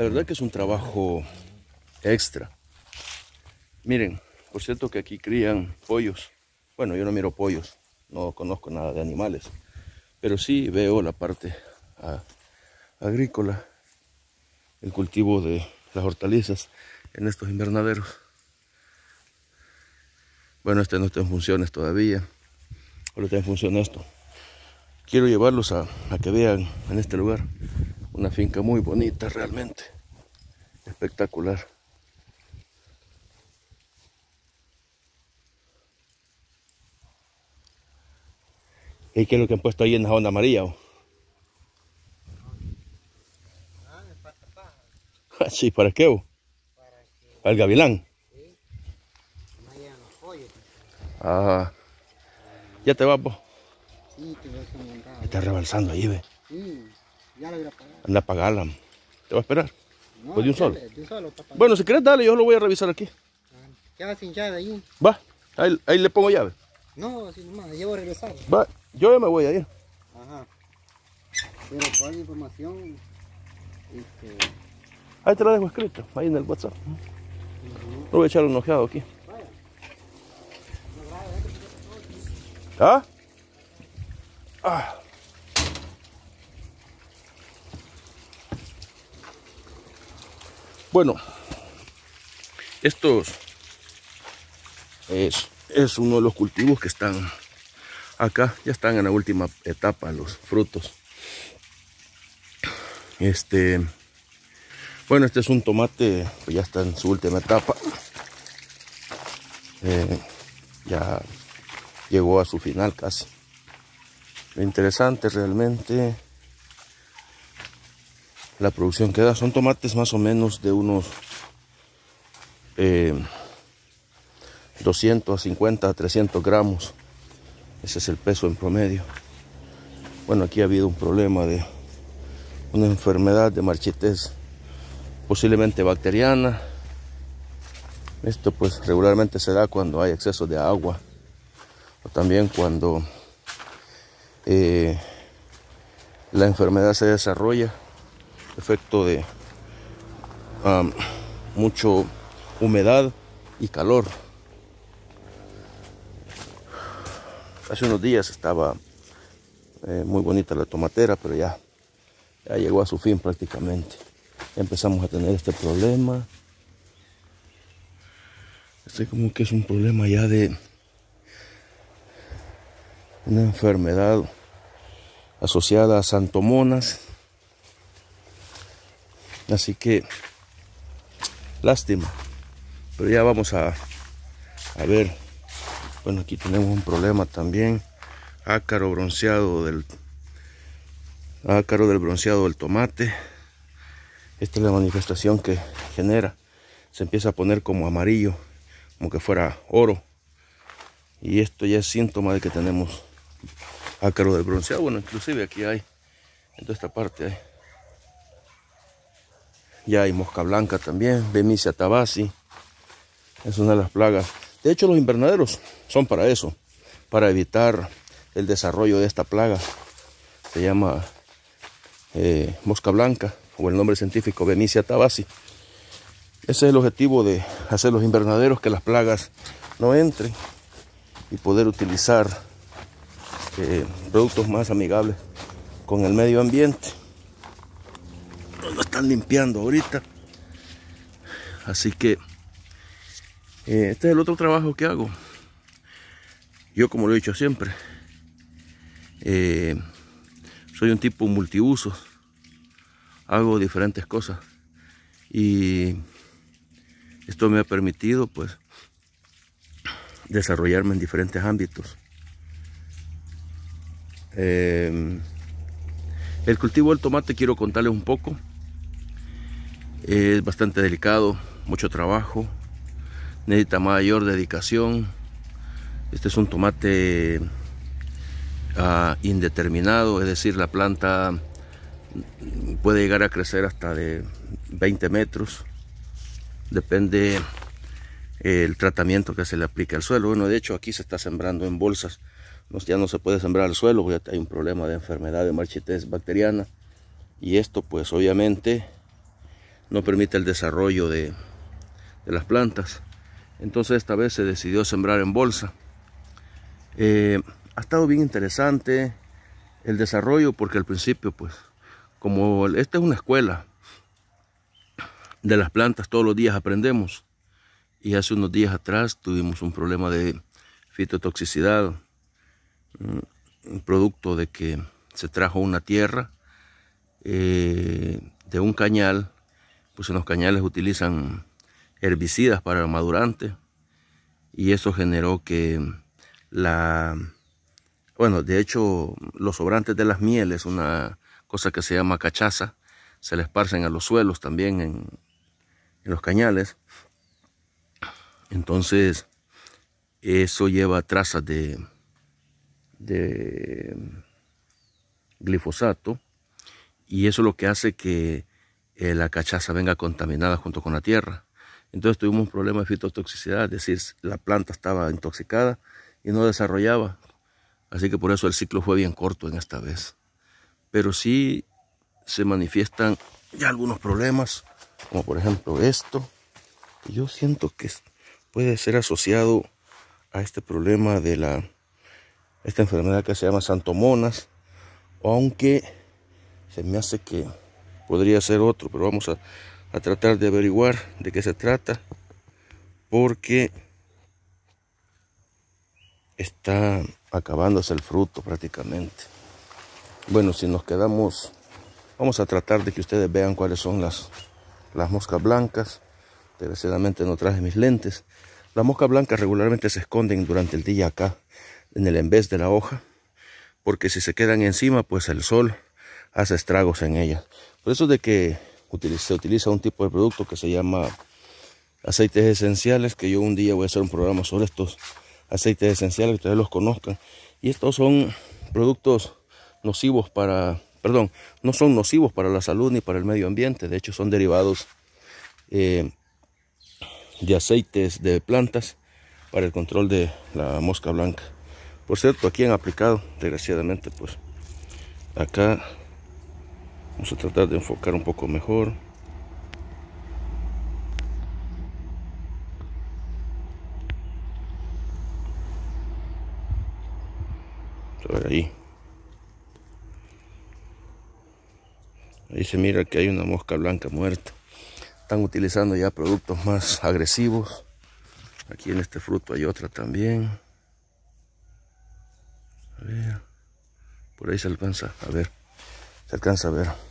La verdad que es un trabajo extra. Miren, por cierto que aquí crían pollos. Bueno, yo no miro pollos, no conozco nada de animales, pero sí veo la parte ah, agrícola, el cultivo de las hortalizas en estos invernaderos. Bueno, este no está en funciones todavía, ahora está en función esto. Quiero llevarlos a que vean en este lugar. Una finca muy bonita realmente. Espectacular. ¿Y qué es lo que han puesto ahí en la onda amarilla? Ah, sí, ¿para qué? ¿Para el gavilán? Ah, ya te vas, vos. Sí, te voy a Está rebalsando ahí, ve. Sí. Ya la voy a pagar. Anda a Te va a esperar. pues de un solo. Bueno, si quieres dale, yo lo voy a revisar aquí. Queda sin llave ahí. Va, ahí, le pongo llave. No, así nomás, llevo a regresar. Va, yo ya me voy allá. Ajá. Pero para la información. Este... Ahí te la dejo escrito ahí en el WhatsApp. Uh Voy a echar un ojeado aquí. Ah. ah. ah. Bueno, estos es, uno de los cultivos que están acá. Ya están en la última etapa los frutos. Este, bueno, este es un tomate, ya está en su última etapa. Eh, ya llegó a su final casi. Lo interesante realmente la producción que da. Son tomates más o menos de unos eh, 250 a 300 gramos. Ese es el peso en promedio. Bueno, aquí ha habido un problema de una enfermedad de marchitez, posiblemente bacteriana. Esto pues regularmente se da cuando hay exceso de agua o también cuando eh, la enfermedad se desarrolla efecto de mucho humedad y calor. Hace unos días estaba eh, muy bonita la tomatera, pero ya, ya llegó a su fin prácticamente. empezamos a tener este problema. Este como que es un problema ya de una enfermedad asociada a santomonas Así que, lástima. Pero ya vamos a, a ver. Bueno, aquí tenemos un problema también. Ácaro bronceado del ácaro del bronceado del tomate. Esta es la manifestación que genera. Se empieza a poner como amarillo, como que fuera oro. Y esto ya es síntoma de que tenemos ácaro del bronceado. Bueno, inclusive aquí hay, en toda esta parte hay. Ya hay mosca blanca también, Bemisia tabasi. Es una de las plagas. De hecho, los invernaderos son para eso, para evitar el desarrollo de esta plaga. Se llama eh, mosca blanca o el nombre científico Bemisia tabasi. Ese es el objetivo de hacer los invernaderos, que las plagas no entren y poder utilizar eh, productos más amigables con el medio ambiente limpiando ahorita. Así que eh, este es el otro trabajo que hago. Yo como lo he dicho siempre, eh, soy un tipo multiuso Hago diferentes cosas. Y esto me ha permitido pues desarrollarme en diferentes ámbitos. Eh, el cultivo del tomate quiero contarles un poco es bastante delicado, mucho trabajo, necesita mayor dedicación. Este es un tomate ah, indeterminado, es decir, la planta puede llegar a crecer hasta de 20 metros, depende eh, el tratamiento que se le aplique al suelo. Bueno, de hecho aquí se está sembrando en bolsas, ya no se puede sembrar al suelo, hay un problema de enfermedad de marchitez bacteriana y esto pues obviamente no permite el desarrollo de, las plantas. Entonces esta vez se decidió sembrar en bolsa. Eh, ha estado bien interesante el desarrollo porque al principio pues como esta es una escuela de las plantas todos los días aprendemos y hace unos días atrás tuvimos un problema de fitotoxicidad mm, un producto de que se trajo una tierra eh, de un cañal pues en los cañales utilizan herbicidas para madurante y eso generó que la bueno de hecho los sobrantes de las mieles una cosa que se llama cachaza se le esparcen a los suelos también en, los cañales entonces eso lleva trazas de de glifosato y eso es lo que hace que eh, la cachaza venga contaminada junto con la tierra. Entonces tuvimos un problema de fitotoxicidad, es decir, la planta estaba intoxicada y no desarrollaba. Así que por eso el ciclo fue bien corto en esta vez. Pero sí se manifiestan ya algunos problemas, como por ejemplo esto. yo siento que puede ser asociado a este problema de la esta enfermedad que se llama santomonas, aunque se me hace que podría ser otro, pero vamos a, tratar de averiguar de qué se trata, porque está acabándose el fruto prácticamente. Bueno, si nos quedamos, vamos a tratar de que ustedes vean cuáles son las, las moscas blancas. Desgraciadamente no traje mis lentes. Las moscas blancas regularmente se esconden durante el día acá, en el envés de la hoja, porque si se quedan encima, pues el sol hace estragos en ella. Por eso de que se utiliza un tipo de producto que se llama aceites esenciales, que yo un día voy a hacer un programa sobre estos aceites esenciales, que ustedes los conozcan. Y estos son productos nocivos para, perdón, no son nocivos para la salud ni para el medio ambiente, de hecho son derivados eh, de aceites de plantas para el control de la mosca blanca. Por cierto, aquí han aplicado, desgraciadamente, pues acá Vamos a tratar de enfocar un poco mejor. A ver ahí. Ahí se mira que hay una mosca blanca muerta. Están utilizando ya productos más agresivos. Aquí en este fruto hay otra también. A ver. Por ahí se alcanza a ver. Se alcanza a ver.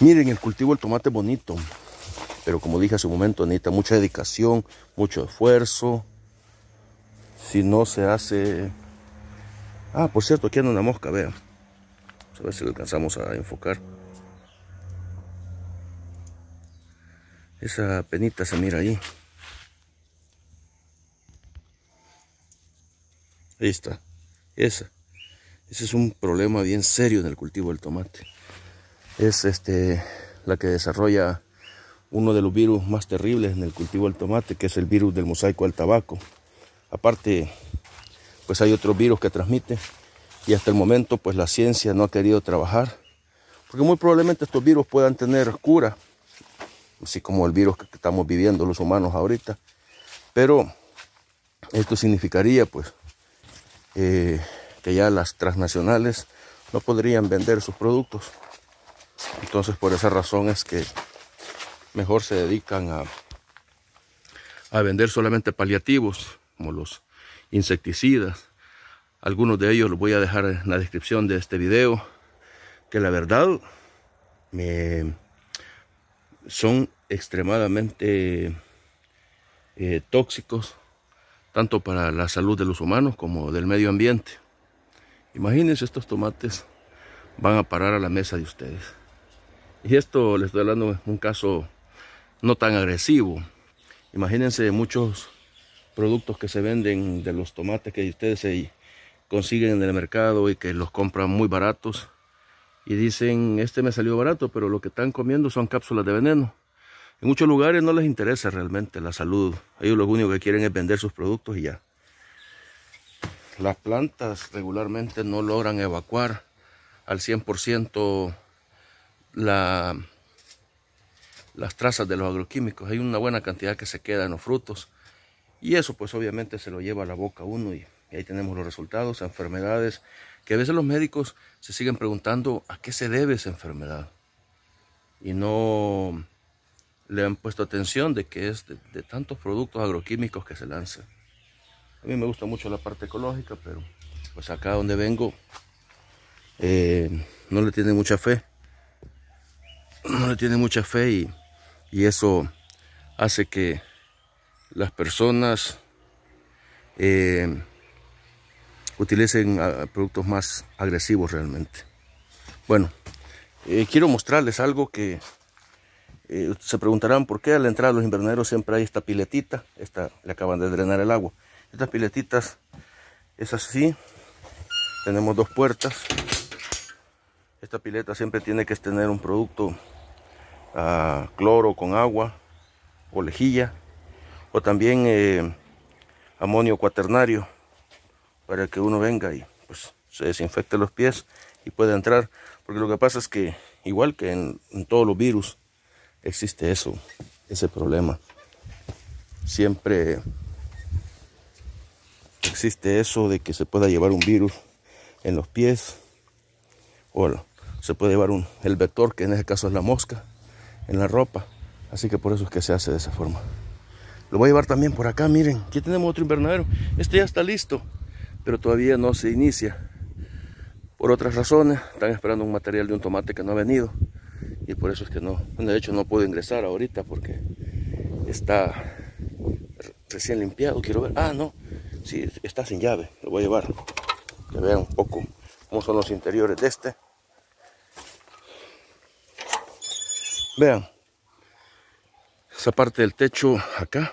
Miren el cultivo del tomate bonito, pero como dije hace un momento, necesita mucha dedicación, mucho esfuerzo. Si no se hace... Ah, por cierto, aquí anda una mosca, vean. A ver si la alcanzamos a enfocar. Esa penita se mira ahí. Ahí está. Esa. Ese es un problema bien serio en el cultivo del tomate es este, la que desarrolla uno de los virus más terribles en el cultivo del tomate, que es el virus del mosaico del tabaco. Aparte, pues hay otros virus que transmite y hasta el momento pues la ciencia no ha querido trabajar, porque muy probablemente estos virus puedan tener cura, así como el virus que estamos viviendo los humanos ahorita, pero esto significaría pues eh, que ya las transnacionales no podrían vender sus productos. Entonces por esa razón es que mejor se dedican a, vender solamente paliativos, como los insecticidas. Algunos de ellos los voy a dejar en la descripción de este video, que la verdad son extremadamente eh, tóxicos, tanto para la salud de los humanos como del medio ambiente. Imagínense estos tomates van a parar a la mesa de ustedes. Y esto les estoy hablando un caso no tan agresivo. Imagínense muchos productos que se venden de los tomates que ustedes consiguen en el mercado y que los compran muy baratos. Y dicen, este me salió barato, pero lo que están comiendo son cápsulas de veneno. En muchos lugares no les interesa realmente la salud. Ellos lo único que quieren es vender sus productos y ya. Las plantas regularmente no logran evacuar al 100% las trazas de los agroquímicos. Hay una buena cantidad que se queda en los frutos. Y eso pues obviamente se lo lleva a la boca uno y, ahí tenemos los resultados, enfermedades, que a veces los médicos se siguen preguntando a qué se debe esa enfermedad. Y no le han puesto atención de que es de, tantos productos agroquímicos que se lanzan. A mí me gusta mucho la parte ecológica, pero pues acá donde vengo eh, no le tiene mucha fe no le tiene mucha fe y, eso hace que las personas eh, utilicen ah, productos más agresivos realmente. Bueno, eh, quiero mostrarles algo que eh, se preguntarán por qué al entrar a los invernaderos siempre hay esta piletita, esta le acaban de drenar el agua. Estas piletitas es así, tenemos dos puertas, esta pileta siempre tiene que tener un producto ah, cloro con agua o lejilla o también eh, amonio cuaternario para que uno venga y pues se desinfecte los pies y pueda entrar porque lo que pasa es que igual que en, todos los virus existe eso ese problema siempre existe eso de que se pueda llevar un virus en los pies o se puede llevar un, el vector, que en este caso es la mosca, en la ropa. Así que por eso es que se hace de esa forma. Lo voy a llevar también por acá, miren. Aquí tenemos otro invernadero. Este ya está listo, pero todavía no se inicia. Por otras razones, están esperando un material de un tomate que no ha venido. Y por eso es que no, de hecho no puedo ingresar ahorita porque está recién limpiado. Quiero ver, ah, no, sí, está sin llave. Lo voy a llevar, que vean un poco cómo son los interiores de este Vean, esa parte del techo acá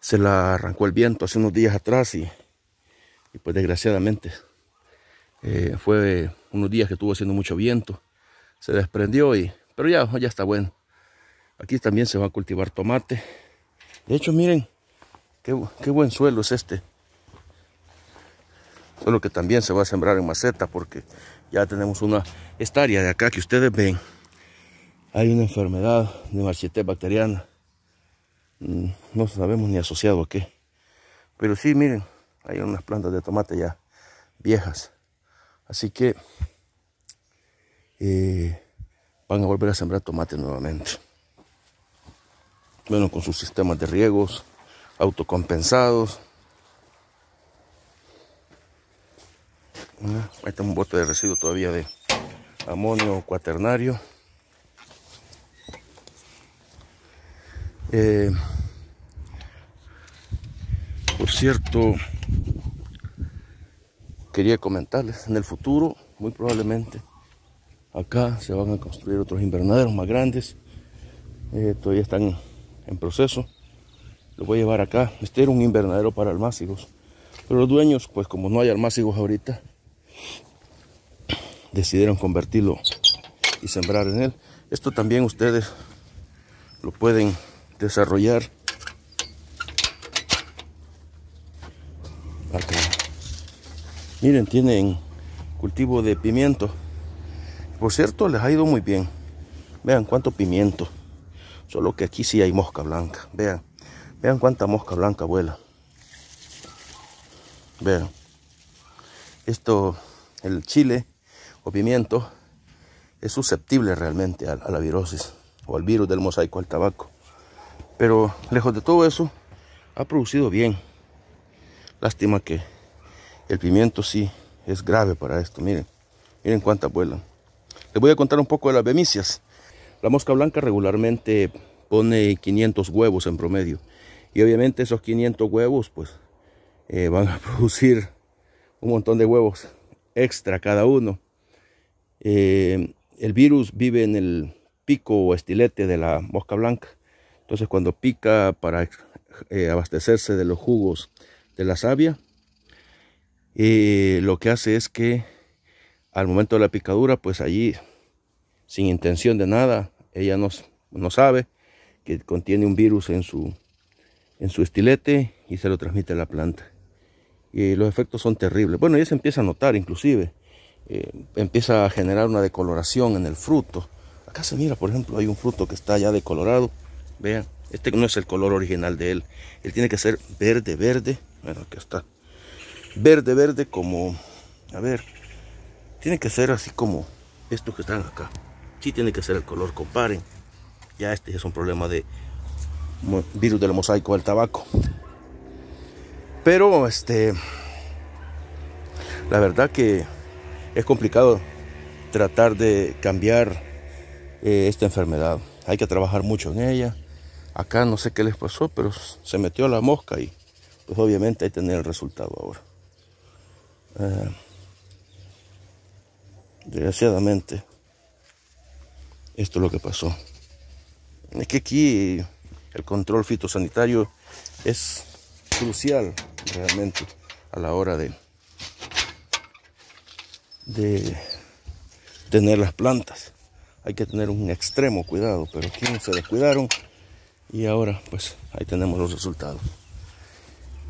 se la arrancó el viento hace unos días atrás y, pues desgraciadamente eh, fue unos días que estuvo haciendo mucho viento. Se desprendió y, pero ya, ya está bueno. Aquí también se va a cultivar tomate. De hecho, miren, qué, qué buen suelo es este. Solo que también se va a sembrar en maceta porque ya tenemos una esta área de acá que ustedes ven hay una enfermedad de marchitez bacteriana. Mm, no sabemos ni asociado a qué. Pero sí, miren, hay unas plantas de tomate ya viejas. Así que eh, van a volver a sembrar tomate nuevamente. Bueno, con sus sistemas de riegos autocompensados. Ahí está un bote de residuo todavía de amonio cuaternario. Eh, por cierto, quería comentarles, en el futuro, muy probablemente, acá se van a construir otros invernaderos más grandes. Eh, todavía están en proceso. Lo voy a llevar acá. Este era un invernadero para almácigos. Pero los dueños, pues como no hay almácigos ahorita, decidieron convertirlo y sembrar en él. Esto también ustedes lo pueden desarrollar Miren, tienen cultivo de pimiento. Por cierto, les ha ido muy bien. Vean cuánto pimiento. Solo que aquí sí hay mosca blanca. Vean, vean cuánta mosca blanca vuela. Vean. Esto, el chile o pimiento, es susceptible realmente a, a la virosis o al virus del mosaico al tabaco. Pero lejos de todo eso, ha producido bien. Lástima que el pimiento sí es grave para esto. Miren, miren cuántas vuelan. Les voy a contar un poco de las bemicias. La mosca blanca regularmente pone 500 huevos en promedio. Y obviamente esos 500 huevos pues eh, van a producir un montón de huevos extra cada uno. Eh, el virus vive en el pico o estilete de la mosca blanca. Entonces cuando pica para eh, abastecerse de los jugos de la savia, eh, lo que hace es que al momento de la picadura, pues allí, sin intención de nada, ella no, no sabe que contiene un virus en su, en su estilete y se lo transmite a la planta. Y los efectos son terribles. Bueno, ya se empieza a notar inclusive. Eh, empieza a generar una decoloración en el fruto. Acá se mira, por ejemplo, hay un fruto que está ya decolorado Vean, este no es el color original de él. Él tiene que ser verde, verde. Bueno, aquí está. Verde, verde como... A ver. Tiene que ser así como estos que están acá. Sí tiene que ser el color, comparen. Ya este es un problema de virus del mosaico del tabaco. Pero este... La verdad que es complicado tratar de cambiar eh, esta enfermedad. Hay que trabajar mucho en ella Acá no sé qué les pasó, pero se metió la mosca y pues obviamente que tener el resultado ahora. Ah, desgraciadamente, esto es lo que pasó. Es que aquí el control fitosanitario es crucial realmente a la hora de, de tener las plantas. Hay que tener un extremo cuidado, pero aquí se descuidaron y ahora, pues ahí tenemos los resultados.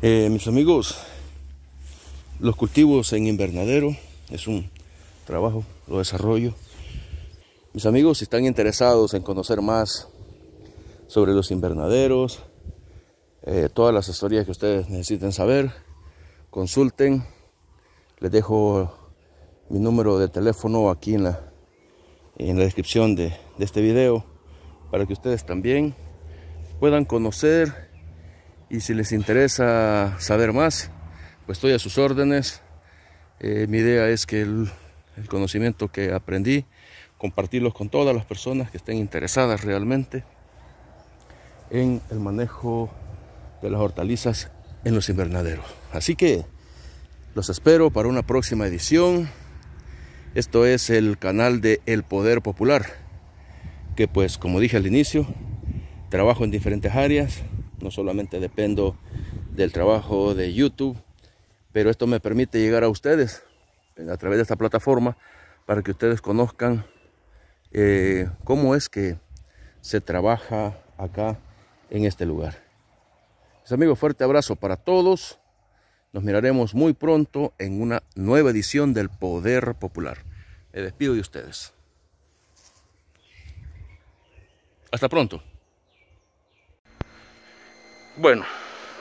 Eh, mis amigos, los cultivos en invernadero es un trabajo, lo desarrollo. Mis amigos, si están interesados en conocer más sobre los invernaderos, eh, todas las historias que ustedes necesiten saber, consulten. Les dejo mi número de teléfono aquí en la, en la descripción de, de este video para que ustedes también puedan conocer y si les interesa saber más, pues estoy a sus órdenes. Eh, mi idea es que el, el conocimiento que aprendí, compartirlos con todas las personas que estén interesadas realmente en el manejo de las hortalizas en los invernaderos. Así que los espero para una próxima edición. Esto es el canal de El Poder Popular, que pues como dije al inicio, trabajo en diferentes áreas, no solamente dependo del trabajo de YouTube, pero esto me permite llegar a ustedes eh, a través de esta plataforma para que ustedes conozcan eh, cómo es que se trabaja acá en este lugar. Mis amigos, fuerte abrazo para todos. Nos miraremos muy pronto en una nueva edición del Poder Popular. Me despido de ustedes. Hasta pronto bueno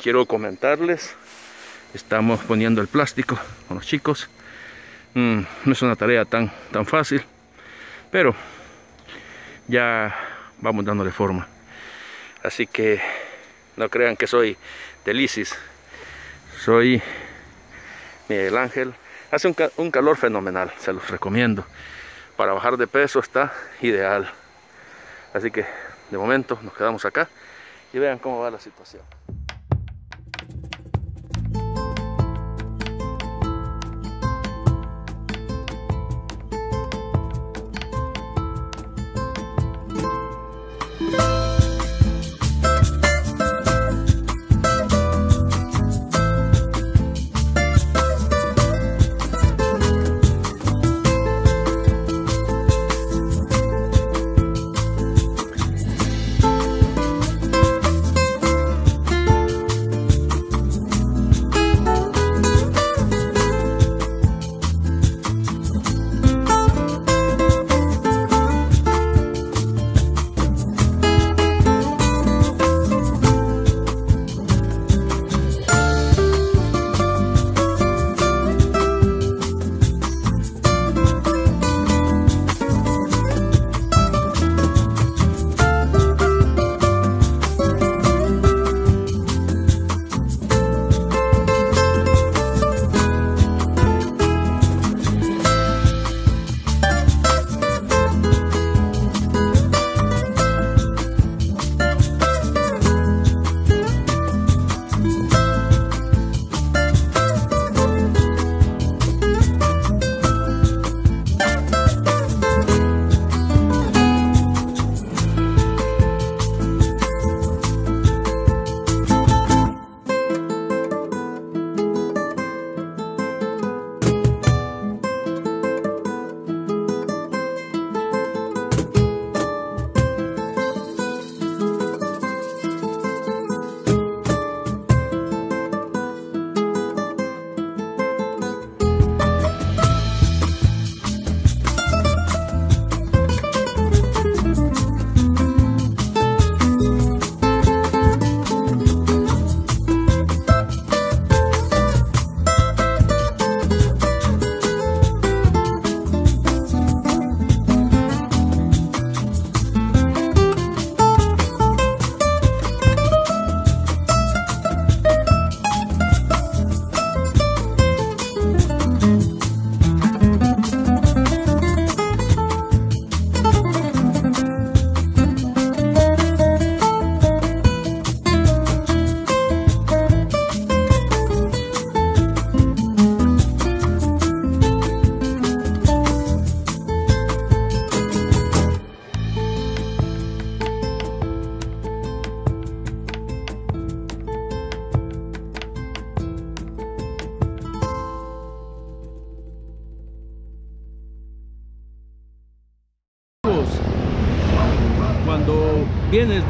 quiero comentarles estamos poniendo el plástico con los chicos mm, no es una tarea tan fácil pero ya vamos dándole forma así que no crean que soy Delisis soy Miguel Ángel hace un calor fenomenal se los recomiendo para bajar de peso está ideal así que de momento nos quedamos acá y vean cómo va la situación.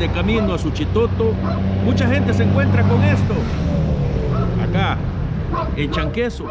camino a Suchitoto, mucha gente se encuentra con esto. Acá, en Chanqueso.